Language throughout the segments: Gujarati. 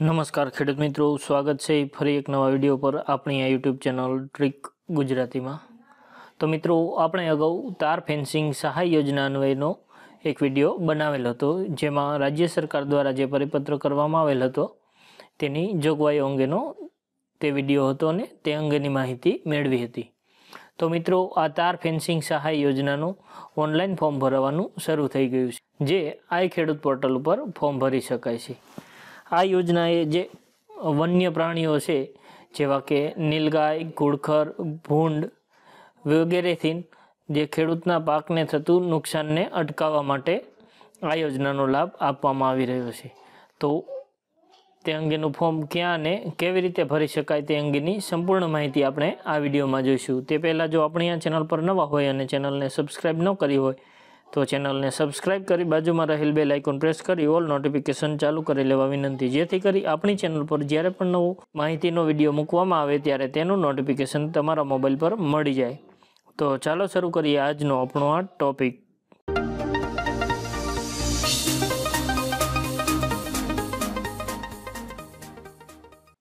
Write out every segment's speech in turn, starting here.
નમસ્કાર ખેડૂત મિત્રો સ્વાગત છે ફરી એક નવા વિડીયો પર આપણી આ યુટ્યુબ ચેનલ ટ્રીક ગુજરાતીમાં તો મિત્રો આપણે અગાઉ તાર ફેન્સિંગ સહાય યોજના અન્વયનો એક વિડીયો બનાવેલ હતો જેમાં રાજ્ય સરકાર દ્વારા જે પરિપત્ર કરવામાં આવેલ હતો તેની જોગવાઈઓ અંગેનો તે વિડીયો હતો અને તે અંગેની માહિતી મેળવી હતી તો મિત્રો આ તાર ફેન્સિંગ સહાય યોજનાનું ઓનલાઈન ફોર્મ ભરવાનું શરૂ થઈ ગયું છે જે આઈ ખેડૂત પોર્ટલ ઉપર ફોર્મ ભરી શકાય છે આ યોજનાએ જે વન્ય પ્રાણીઓ છે જેવા કે નીલગાય ઘુડખર ભૂંડ વગેરેથી જે ખેડૂતના પાકને થતું નુકસાનને અટકાવવા માટે આ યોજનાનો લાભ આપવામાં આવી રહ્યો છે તો તે અંગેનું ફોર્મ ક્યાં અને કેવી રીતે ભરી શકાય તે અંગેની સંપૂર્ણ માહિતી આપણે આ વિડીયોમાં જોઈશું તે પહેલાં જો આપણી આ ચેનલ પર નવા હોય અને ચેનલને સબસ્ક્રાઈબ ન કરી હોય તો ચેનલને સબસ્ક્રાઇબ કરી બાજુમાં રહેલ બે આઇકોન પ્રેસ કરી ઓલ નોટિફિકેશન ચાલુ કરી લેવા વિનંતી જેથી કરી આપણી ચેનલ પર જ્યારે પણ નવો માહિતીનો વિડીયો મૂકવામાં આવે ત્યારે તેનું નોટિફિકેશન તમારા મોબાઈલ પર મળી જાય તો ચાલો શરૂ કરીએ આજનો આપણો આ ટોપિક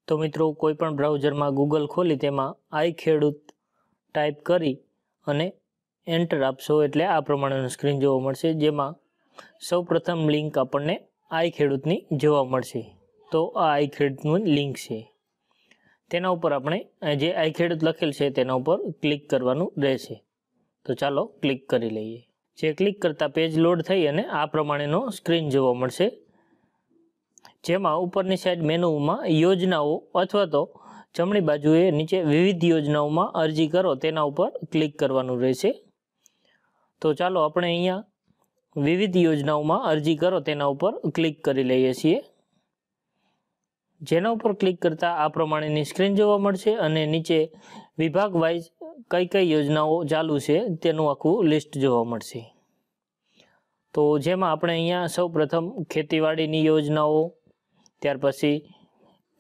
તો મિત્રો કોઈપણ બ્રાઉઝરમાં ગૂગલ ખોલી તેમાં આઈ ખેડૂત ટાઈપ કરી અને એન્ટર આપશો એટલે આ પ્રમાણેનું સ્ક્રીન જોવા મળશે જેમાં સૌ પ્રથમ લિંક આપણને આઈ ખેડૂતની જોવા મળશે તો આ આઈ ખેડૂતનું લિંક છે તેના ઉપર આપણે જે આઈ ખેડૂત લખેલ છે તેના ઉપર ક્લિક કરવાનું રહેશે તો ચાલો ક્લિક કરી લઈએ જે ક્લિક કરતાં પેજ લોડ થઈ અને આ પ્રમાણેનો સ્ક્રીન જોવા મળશે જેમાં ઉપરની સાઈડ મેનુમાં યોજનાઓ અથવા તો જમણી બાજુએ નીચે વિવિધ યોજનાઓમાં અરજી કરો તેના ઉપર ક્લિક કરવાનું રહેશે તો ચાલો આપણે અહીંયા વિવિધ યોજનાઓમાં અરજી કરો તેના ઉપર ક્લિક કરી લઈએ છીએ જેના ઉપર ક્લિક કરતાં આ પ્રમાણેની સ્ક્રીન જોવા મળશે અને નીચે વિભાગ વાઇઝ કઈ કઈ યોજનાઓ ચાલુ છે તેનું આખું લિસ્ટ જોવા મળશે તો જેમાં આપણે અહીંયા સૌપ્રથમ ખેતીવાડીની યોજનાઓ ત્યાર પછી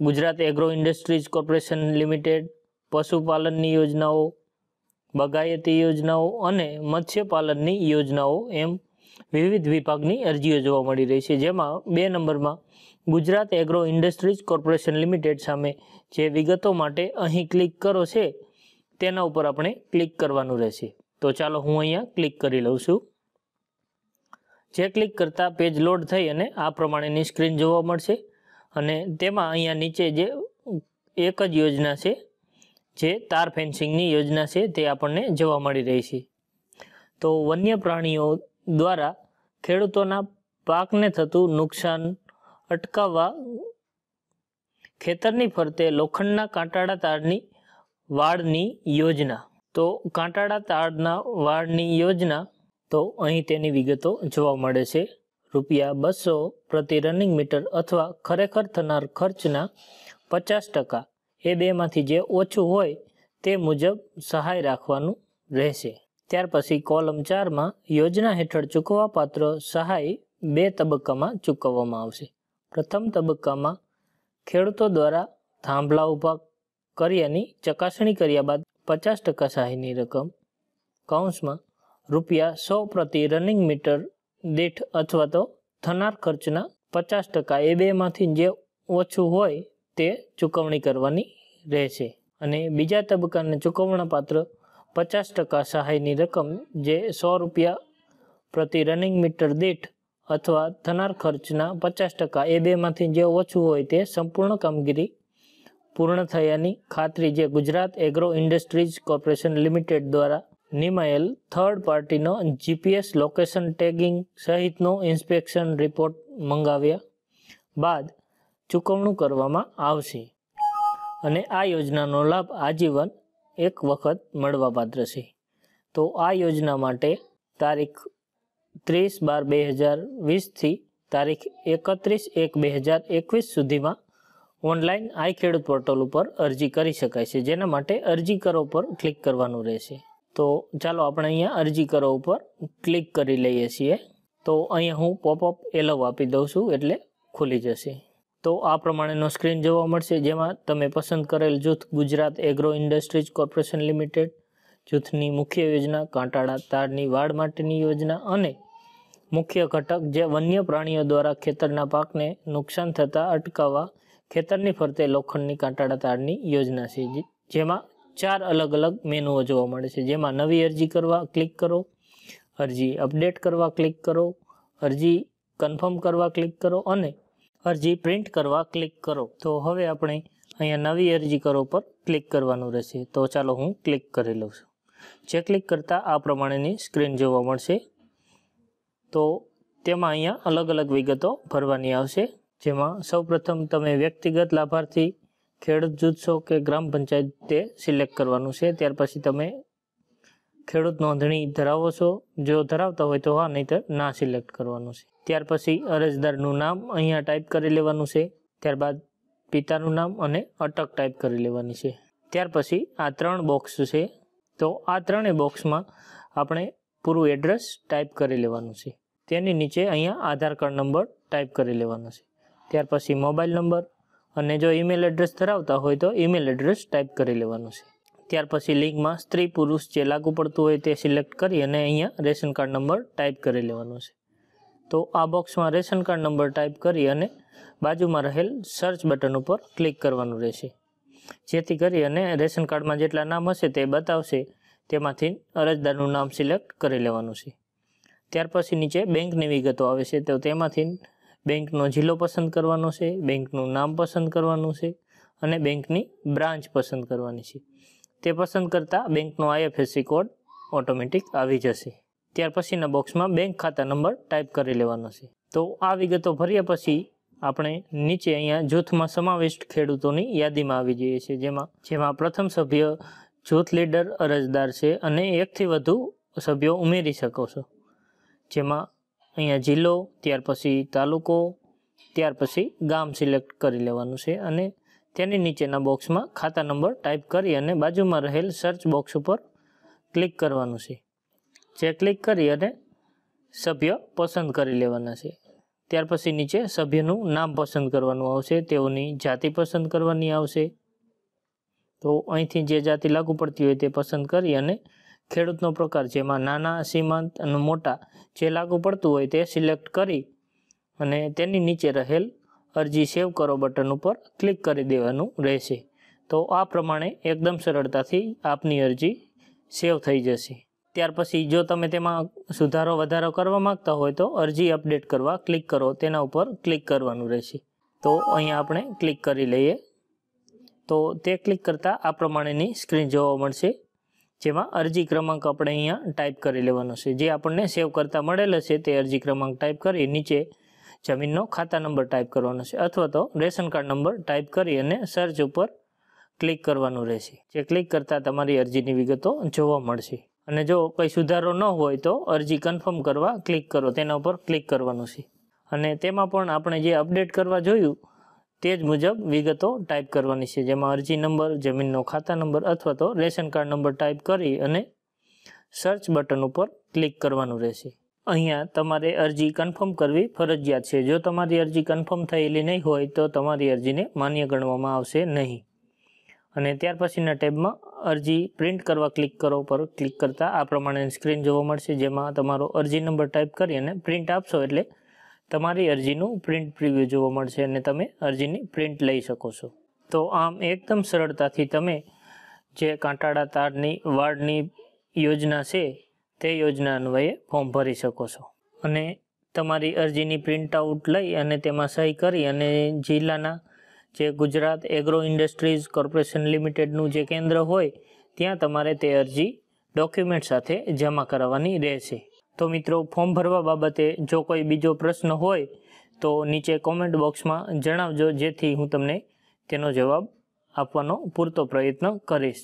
Gujarat agro industries corporation limited પશુપાલનની યોજનાઓ બગાયતી યોજનાઓ અને મત્સ્યપાલનની યોજનાઓ એમ વિવિધ વિભાગની અરજીઓ જોવા મળી રહી છે જેમાં બે નંબરમાં Gujarat agro industries corporation limited સામે જે વિગતો માટે અહીં ક્લિક કરો છે તેના ઉપર આપણે ક્લિક કરવાનું રહેશે તો ચાલો હું અહીંયા ક્લિક કરી લઉં છું જે ક્લિક કરતાં પેજ લોડ થઈ અને આ પ્રમાણેની સ્ક્રીન જોવા મળશે અને તેમાં અહીંયા નીચે જે એક જ યોજના છે જે તાર ફેન્સિંગની યોજના છે તે આપણને જોવા મળી રહી છે તો વન્ય પ્રાણીઓ દ્વારા ખેડૂતોના પાકને થતું નુકસાન અટકાવવા ખેતરની ફરતે લોખંડના કાંટાળા તારની વાડની યોજના તો કાંટાળા તારના વાડની યોજના તો અહીં તેની વિગતો જોવા મળે છે રૂપિયા બસો પ્રતિ રનિંગ મીટર અથવા ખરેખર થનાર ખર્ચના પચાસ ટકા એ બેમાંથી જે ઓછું હોય તે મુજબ સહાય રાખવાનું રહેશે ત્યાર પછી કોલમ ચારમાં યોજના હેઠળ ચૂકવવા પાત્ર સહાય બે તબક્કામાં ચૂકવવામાં આવશે પ્રથમ તબક્કામાં ખેડૂતો દ્વારા થાંભલા ઊભા કર્યાની ચકાસણી કર્યા બાદ પચાસ ટકા સહાયની રકમ કૌંસમાં રૂપિયા સો પ્રતિ રનિંગ મીટર દીઠ અથવા તો થનાર ખર્ચના પચાસ ટકા એ બેમાંથી જે ઓછું હોય તે ચૂકવણી કરવાની રહેશે અને બીજા તબક્કાને ચૂકવણાપાત્ર પચાસ ટકા સહાયની રકમ જે સો રૂપિયા પ્રતિ રનિંગ મીટર દીઠ અથવા થનાર ખર્ચના પચાસ ટકા એ બેમાંથી જે ઓછું હોય તે સંપૂર્ણ કામગીરી પૂર્ણ થયાની ખાતરી જે Gujarat agro industries corporation limited દ્વારા નિમાયેલ થર્ડ પાર્ટીનો જીપીએસ લોકેશન ટેગિંગ સહિતનો ઇન્સ્પેક્શન રિપોર્ટ મંગાવ્યા બાદ ચૂકવણું કરવામાં આવશે અને આ યોજનાનો લાભ આજીવન એક વખત મળવાપાત્ર છે તો આ યોજના માટે તારીખ ત્રીસ બાર બે હજાર વીસથી તારીખ એકત્રીસ એક બે હજાર એકવીસ સુધીમાં ઓનલાઈન આઈ ખેડૂત પોર્ટલ ઉપર અરજી કરી શકાય છે જેના માટે અરજી કરો પર ક્લિક કરવાનું રહેશે તો ચાલો આપણે અહીંયા અરજી કરો ઉપર ક્લિક કરી લઈએ છીએ તો અહીંયા હું પોપઅપ એલવ આપી દઉં છું એટલે ખુલી જશે તો આ પ્રમાણેનો સ્ક્રીન જોવા મળશે જેમાં તમે પસંદ કરેલ જૂથ Gujarat agro industries corporation limited જૂથની મુખ્ય યોજના કાંટાળા તારની વાડ માટેની યોજના અને મુખ્ય ઘટક જે વન્ય પ્રાણીઓ દ્વારા ખેતરના પાકને નુકસાન થતાં અટકાવવા ખેતરની ફરતે લોખંડની કાંટાળા તારની યોજના છે જેમાં ચાર અલગ અલગ મેનુઓ જોવા મળે છે જેમાં નવી અરજી કરવા ક્લિક કરો અરજી અપડેટ કરવા ક્લિક કરો અરજી કન્ફર્મ કરવા ક્લિક કરો અને અરજી પ્રિન્ટ કરવા ક્લિક કરો તો હવે આપણે અહીંયા નવી અરજી કરો પર ક્લિક કરવાનું રહેશે તો ચાલો હું ક્લિક કરી લઉં છું જે ક્લિક કરતાં આ પ્રમાણેની સ્ક્રીન જોવા મળશે તો તેમાં અહીંયા અલગ અલગ વિગતો ભરવાની આવશે જેમાં સૌપ્રથમ તમે વ્યક્તિગત લાભાર્થી ખેડૂત જૂથ છો કે ગ્રામ પંચાયત તે સિલેક્ટ કરવાનું છે ત્યાર પછી તમે ખેડૂત નોંધણી ધરાવો છો જો ધરાવતા હોય તો હા નહીંતર ના સિલેક્ટ કરવાનું છે ત્યાર પછી અરજદારનું નામ અહીંયા ટાઈપ કરી લેવાનું છે ત્યારબાદ પિતાનું નામ અને અટક ટાઈપ કરી લેવાની છે ત્યાર પછી આ ત્રણ બોક્સ છે તો આ ત્રણેય બોક્સમાં આપણે પૂરું એડ્રેસ ટાઈપ કરી લેવાનું છે તેની નીચે અહીંયા આધાર કાર્ડ નંબર ટાઈપ કરી લેવાનો છે ત્યાર પછી મોબાઈલ નંબર અને જો ઈમેલ એડ્રેસ ધરાવતા હોય તો ઈમેલ એડ્રેસ ટાઈપ કરી લેવાનું છે ત્યાર પછી લિંકમાં સ્ત્રી પુરુષ જે લાગુ પડતું હોય તે સિલેક્ટ કરી અને અહીંયા રેશન કાર્ડ નંબર ટાઈપ કરી લેવાનો છે તો આ બોક્સમાં રેશન કાર્ડ નંબર ટાઈપ કરી અને બાજુમાં રહેલ સર્ચ બટન ઉપર ક્લિક કરવાનું રહેશે જેથી કરી અને રેશન કાર્ડમાં જેટલા નામ હશે તે બતાવશે તેમાંથી અરજદારનું નામ સિલેક્ટ કરી લેવાનું છે ત્યાર પછી નીચે બેંકની વિગતો આવે છે તો તેમાંથી બેંકનો જિલ્લો પસંદ કરવાનો છે બેંકનું નામ પસંદ કરવાનું છે અને બેંકની બ્રાન્ચ પસંદ કરવાની છે તે પસંદ કરતાં બેંકનો આઈએફએસસી કોડ ઓટોમેટિક આવી જશે ત્યાર પછીના બોક્સમાં બેંક ખાતા નંબર ટાઈપ કરી લેવાનો છે તો આ વિગતો ભર્યા પછી આપણે નીચે અહીંયા જૂથમાં સમાવિષ્ટ ખેડૂતોની યાદીમાં આવી જઈએ છીએ જેમાં જેમાં પ્રથમ સભ્ય જૂથ લીડર અરજદાર છે અને એકથી વધુ સભ્યો ઉમેરી શકો છો જેમાં અહીંયા જિલ્લો ત્યાર પછી તાલુકો ત્યાર પછી ગામ સિલેક્ટ કરી લેવાનું છે અને તેની નીચેના બોક્સમાં ખાતા નંબર ટાઈપ કરી અને બાજુમાં રહેલ સર્ચ બોક્સ ઉપર ક્લિક કરવાનું છે જે ક્લિક કરી અને સભ્ય પસંદ કરી લેવાના છે ત્યાર પછી નીચે સભ્યનું નામ પસંદ કરવાનું આવશે તેઓની જાતિ પસંદ કરવાની આવશે તો અહીંથી જે જાતિ લાગુ પડતી હોય તે પસંદ કરી અને ખેડૂતનો પ્રકાર જેમાં નાના સીમાંત અને મોટા જે લાગુ પડતું હોય તે સિલેક્ટ કરી અને તેની નીચે રહેલ અરજી સેવ કરો બટન ઉપર ક્લિક કરી દેવાનું રહેશે તો આ પ્રમાણે એકદમ સરળતાથી આપની અરજી સેવ થઈ જશે ત્યાર પછી જો તમે તેમાં સુધારો વધારો કરવા માગતા હોય તો અરજી અપડેટ કરવા ક્લિક કરો તેના ઉપર ક્લિક કરવાનું રહેશે તો અહીંયા આપણે ક્લિક કરી લઈએ તો તે ક્લિક કરતાં આ પ્રમાણેની સ્ક્રીન જોવા મળશે જેમાં અરજી ક્રમાંક આપણે અહીંયા ટાઈપ કરી લેવાનો છે જે આપણને સેવ કરતાં મળેલ હશે તે અરજી ક્રમાંક ટાઈપ કરી નીચે જમીનનો ખાતા નંબર ટાઈપ કરવાનો છે અથવા તો રેશન કાર્ડ નંબર ટાઈપ કરી અને સર્ચ ઉપર ક્લિક કરવાનું રહેશે જે ક્લિક કરતાં તમારી અરજીની વિગતો જોવા મળશે અને જો કંઈ સુધારો ન હોય તો અરજી કન્ફર્મ કરવા ક્લિક કરો તેના ઉપર ક્લિક કરવાનું છે અને તેમાં પણ આપણે જે અપડેટ કરવા જોયું તે જ મુજબ વિગતો ટાઈપ કરવાની છે જેમાં અરજી નંબર જમીનનો ખાતા નંબર અથવા તો રેશન કાર્ડ નંબર ટાઈપ કરી અને સર્ચ બટન ઉપર ક્લિક કરવાનું રહેશે અહીંયા તમારે અરજી કન્ફર્મ કરવી ફરજિયાત છે જો તમારી અરજી કન્ફર્મ થયેલી નહીં હોય તો તમારી અરજીને માન્ય ગણવામાં આવશે નહીં અને ત્યાર પછીના ટેબમાં અરજી પ્રિન્ટ કરવા ક્લિક કરો પર ક્લિક કરતાં આ પ્રમાણે સ્ક્રીન જોવા મળશે જેમાં તમારો અરજી નંબર ટાઈપ કરી અને પ્રિન્ટ આપશો એટલે તમારી અરજીનું પ્રિન્ટ પ્રિવ્યૂ જોવા મળશે અને તમે અરજીની પ્રિન્ટ લઈ શકો છો તો આમ એકદમ સરળતાથી તમે જે કાંટાળા તારની વાડની યોજના છે તે યોજના અન્વયે ફોર્મ ભરી શકો છો અને તમારી અરજીની પ્રિન્ટ આઉટ લઈ અને તેમાં સહી કરી અને જિલ્લાના જે ગુજરાત એગ્રો ઇન્ડસ્ટ્રીઝ કોર્પોરેશન લિમિટેડનું જે કેન્દ્ર હોય ત્યાં તમારે તે અરજી ડોક્યુમેન્ટ સાથે જમા કરાવવાની રહેશે તો મિત્રો ફોર્મ ભરવા બાબતે જો કોઈ બીજો પ્રશ્ન હોય તો નીચે કોમેન્ટ બોક્સમાં જણાવજો જેથી હું તમને તેનો જવાબ આપવાનો પૂરતો પ્રયત્ન કરીશ